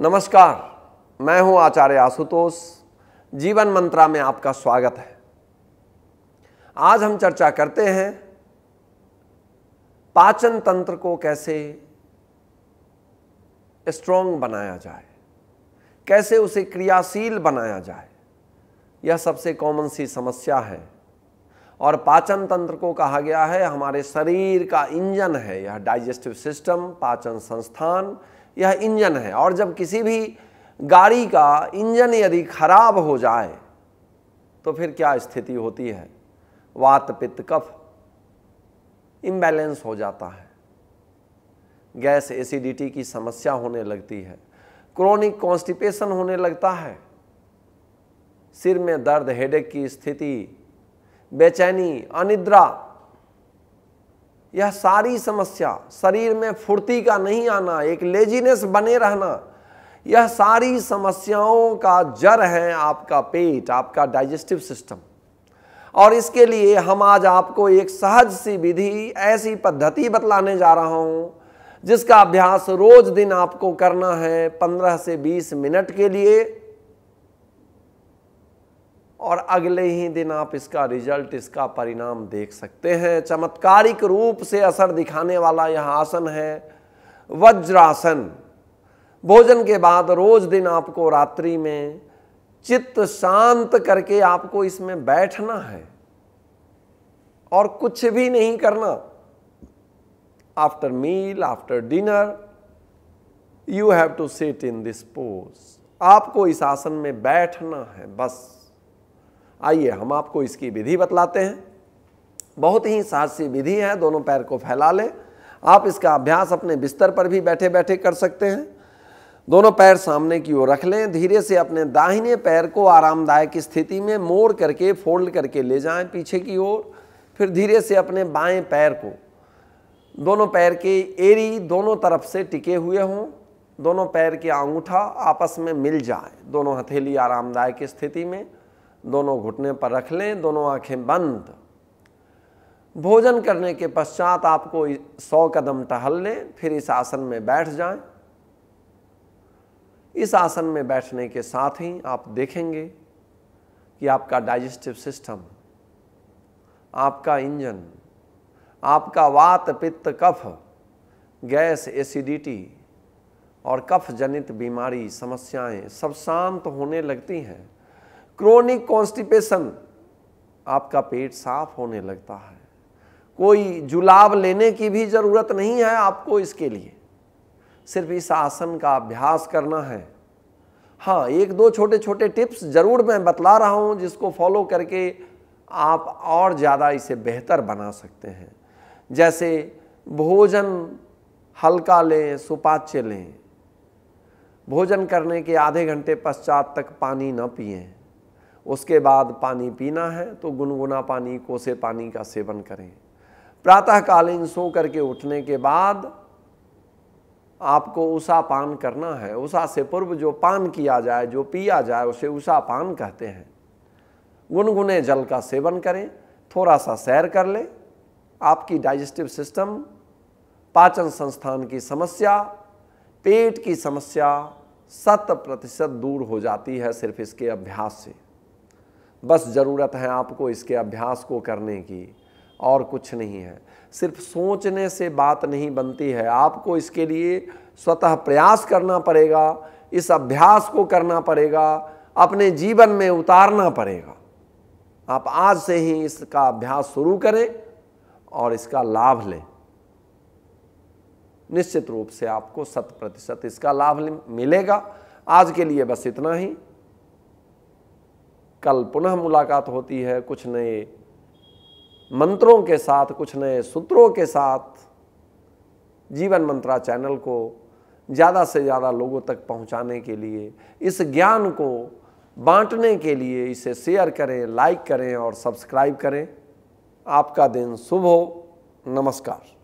नमस्कार मैं हूं आचार्य आशुतोष जीवन मंत्रा में आपका स्वागत है आज हम चर्चा करते हैं पाचन तंत्र को कैसे स्ट्रोंग बनाया जाए कैसे उसे क्रियाशील बनाया जाए यह सबसे कॉमन सी समस्या है और पाचन तंत्र को कहा गया है हमारे शरीर का इंजन है यह डाइजेस्टिव सिस्टम पाचन संस्थान यह इंजन है और जब किसी भी गाड़ी का इंजन यदि खराब हो जाए तो फिर क्या स्थिति होती है वात पित्त कफ इम्बैलेंस हो जाता है गैस एसिडिटी की समस्या होने लगती है क्रोनिक कॉन्स्टिपेशन होने लगता है सिर में दर्द हेडेक की स्थिति बेचैनी अनिद्रा यह सारी समस्या शरीर में फुर्ती का नहीं आना एक लेजीनेस बने रहना यह सारी समस्याओं का जड़ है आपका पेट आपका डाइजेस्टिव सिस्टम और इसके लिए हम आज आपको एक सहज सी विधि ऐसी पद्धति बतलाने जा रहा हूँ जिसका अभ्यास रोज दिन आपको करना है पंद्रह से बीस मिनट के लिए और अगले ही दिन आप इसका रिजल्ट इसका परिणाम देख सकते हैं चमत्कारिक रूप से असर दिखाने वाला यह आसन है वज्रासन भोजन के बाद रोज दिन आपको रात्रि में चित्त शांत करके आपको इसमें बैठना है और कुछ भी नहीं करना after meal after dinner you have to sit in this pose आपको इस आसन में बैठना है बस आइए हम आपको इसकी विधि बतलाते हैं बहुत ही साहसी विधि है दोनों पैर को फैला लें आप इसका अभ्यास अपने बिस्तर पर भी बैठे बैठे कर सकते हैं दोनों पैर सामने की ओर रख लें धीरे से अपने दाहिने पैर को आरामदायक स्थिति में मोड़ करके फोल्ड करके ले जाएं पीछे की ओर फिर धीरे से अपने बाएं पैर को दोनों पैर के एरी दोनों तरफ से टिके हुए हों दोनों पैर के अंगूठा आपस में मिल जाए दोनों हथेली आरामदायक स्थिति में दोनों घुटने पर रख लें दोनों आंखें बंद भोजन करने के पश्चात आपको सौ कदम टहल लें फिर इस आसन में बैठ जाएं। इस आसन में बैठने के साथ ही आप देखेंगे कि आपका डाइजेस्टिव सिस्टम आपका इंजन आपका वात पित्त कफ गैस एसिडिटी और कफ जनित बीमारी समस्याएं सब शांत होने लगती हैं क्रोनिक कॉन्स्टिपेशन आपका पेट साफ होने लगता है कोई जुलाब लेने की भी ज़रूरत नहीं है आपको इसके लिए सिर्फ इस आसन का अभ्यास करना है हाँ एक दो छोटे छोटे टिप्स ज़रूर मैं बतला रहा हूँ जिसको फॉलो करके आप और ज़्यादा इसे बेहतर बना सकते हैं जैसे भोजन हल्का लें सुपाच्य लें भोजन करने के आधे घंटे पश्चात तक पानी न पिएं उसके बाद पानी पीना है तो गुनगुना पानी कोसे पानी का सेवन करें प्रातःकालीन सो करके उठने के बाद आपको उषा पान करना है उषा से पूर्व जो पान किया जाए जो पिया जाए उसे उषा पान कहते हैं गुनगुने जल का सेवन करें थोड़ा सा सैर कर लें आपकी डाइजेस्टिव सिस्टम पाचन संस्थान की समस्या पेट की समस्या शत प्रतिशत दूर हो जाती है सिर्फ इसके अभ्यास से बस ज़रूरत है आपको इसके अभ्यास को करने की और कुछ नहीं है सिर्फ सोचने से बात नहीं बनती है आपको इसके लिए स्वतः प्रयास करना पड़ेगा इस अभ्यास को करना पड़ेगा अपने जीवन में उतारना पड़ेगा आप आज से ही इसका अभ्यास शुरू करें और इसका लाभ लें निश्चित रूप से आपको शत प्रतिशत इसका लाभ मिलेगा आज के लिए बस इतना ही कल पुनः मुलाकात होती है कुछ नए मंत्रों के साथ कुछ नए सूत्रों के साथ जीवन मंत्रा चैनल को ज़्यादा से ज़्यादा लोगों तक पहुंचाने के लिए इस ज्ञान को बांटने के लिए इसे शेयर करें लाइक करें और सब्सक्राइब करें आपका दिन शुभ हो नमस्कार